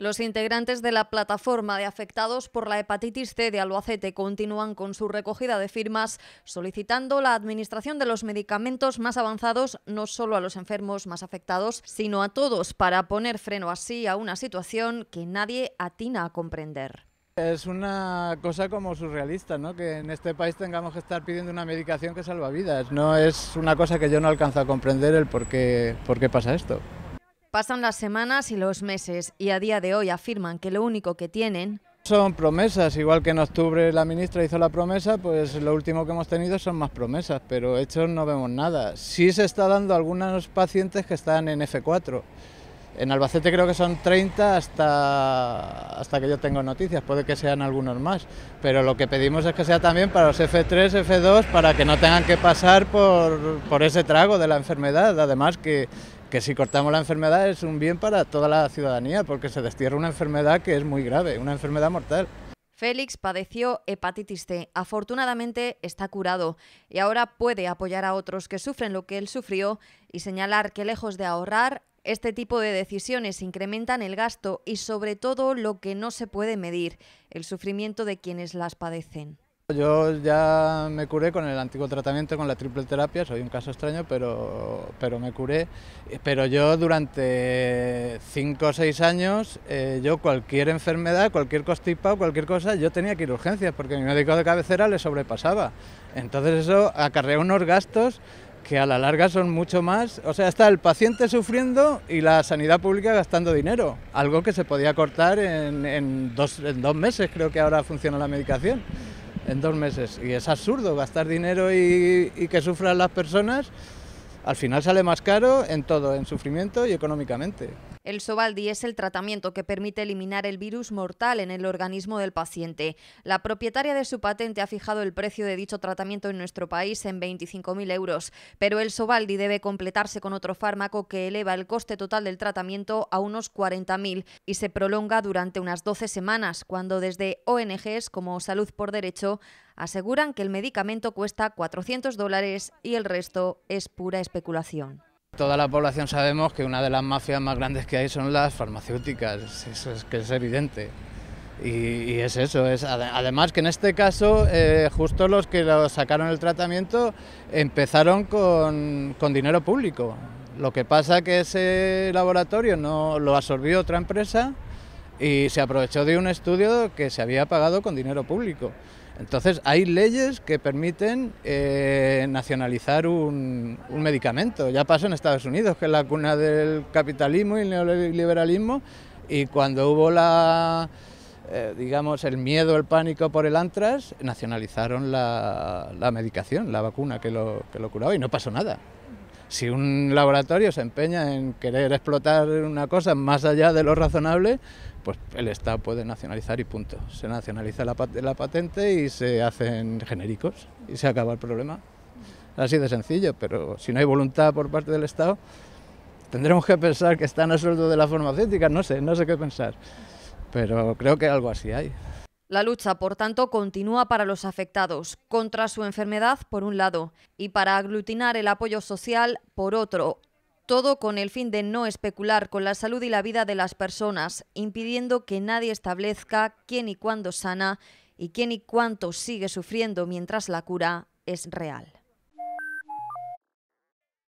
Los integrantes de la plataforma de afectados por la hepatitis C de Albacete continúan con su recogida de firmas solicitando la administración de los medicamentos más avanzados no solo a los enfermos más afectados, sino a todos para poner freno así a una situación que nadie atina a comprender. Es una cosa como surrealista, ¿no? Que en este país tengamos que estar pidiendo una medicación que salva vidas. No es una cosa que yo no alcanzo a comprender el por qué, por qué pasa esto. Pasan las semanas y los meses y a día de hoy afirman que lo único que tienen son promesas, igual que en octubre la ministra hizo la promesa, pues lo último que hemos tenido son más promesas, pero hechos no vemos nada. Sí se está dando a algunos pacientes que están en F4. En Albacete creo que son 30 hasta, hasta que yo tengo noticias, puede que sean algunos más, pero lo que pedimos es que sea también para los F3, F2, para que no tengan que pasar por, por ese trago de la enfermedad, además que que si cortamos la enfermedad es un bien para toda la ciudadanía, porque se destierra una enfermedad que es muy grave, una enfermedad mortal. Félix padeció hepatitis C. Afortunadamente está curado y ahora puede apoyar a otros que sufren lo que él sufrió y señalar que lejos de ahorrar, este tipo de decisiones incrementan el gasto y sobre todo lo que no se puede medir, el sufrimiento de quienes las padecen. Yo ya me curé con el antiguo tratamiento, con la triple terapia, soy un caso extraño, pero, pero me curé. Pero yo durante cinco o seis años, eh, yo cualquier enfermedad, cualquier constipado, cualquier cosa, yo tenía que ir a urgencias, porque mi médico de cabecera le sobrepasaba. Entonces eso acarrea unos gastos que a la larga son mucho más. O sea, está el paciente sufriendo y la sanidad pública gastando dinero, algo que se podía cortar en dos meses, creo que ahora funciona la medicación en dos meses. Y es absurdo gastar dinero y, y que sufran las personas. Al final sale más caro en todo, en sufrimiento y económicamente. El Sobaldi es el tratamiento que permite eliminar el virus mortal en el organismo del paciente. La propietaria de su patente ha fijado el precio de dicho tratamiento en nuestro país en 25.000 euros, pero el Sovaldi debe completarse con otro fármaco que eleva el coste total del tratamiento a unos 40.000 y se prolonga durante unas 12 semanas, cuando desde ONGs como Salud por Derecho aseguran que el medicamento cuesta 400 dólares y el resto es pura especulación. Toda la población sabemos que una de las mafias más grandes que hay son las farmacéuticas, eso es que es evidente. Y, es eso, es además que en este caso eh, justo los que lo sacaron el tratamiento empezaron con, con dinero público. Lo que pasa que ese laboratorio no lo absorbió otra empresa y se aprovechó de un estudio que se había pagado con dinero público. Entonces hay leyes que permiten eh, nacionalizar un, medicamento. Ya pasó en Estados Unidos, que es la cuna del capitalismo y el neoliberalismo, y cuando hubo la, eh, digamos, el miedo, el pánico por el antras, nacionalizaron la, la medicación, la vacuna que lo, que lo curaba y no pasó nada. Si un laboratorio se empeña en querer explotar una cosa más allá de lo razonable, pues el Estado puede nacionalizar y punto. Se nacionaliza la, patente y se hacen genéricos y se acaba el problema. Así de sencillo, pero si no hay voluntad por parte del Estado, tendremos que pensar que están a sueldo de la farmacéutica, no sé, no sé qué pensar, pero creo que algo así hay. La lucha, por tanto, continúa para los afectados, contra su enfermedad por un lado y para aglutinar el apoyo social por otro, todo con el fin de no especular con la salud y la vida de las personas, impidiendo que nadie establezca quién y cuándo sana y quién y cuánto sigue sufriendo mientras la cura es real.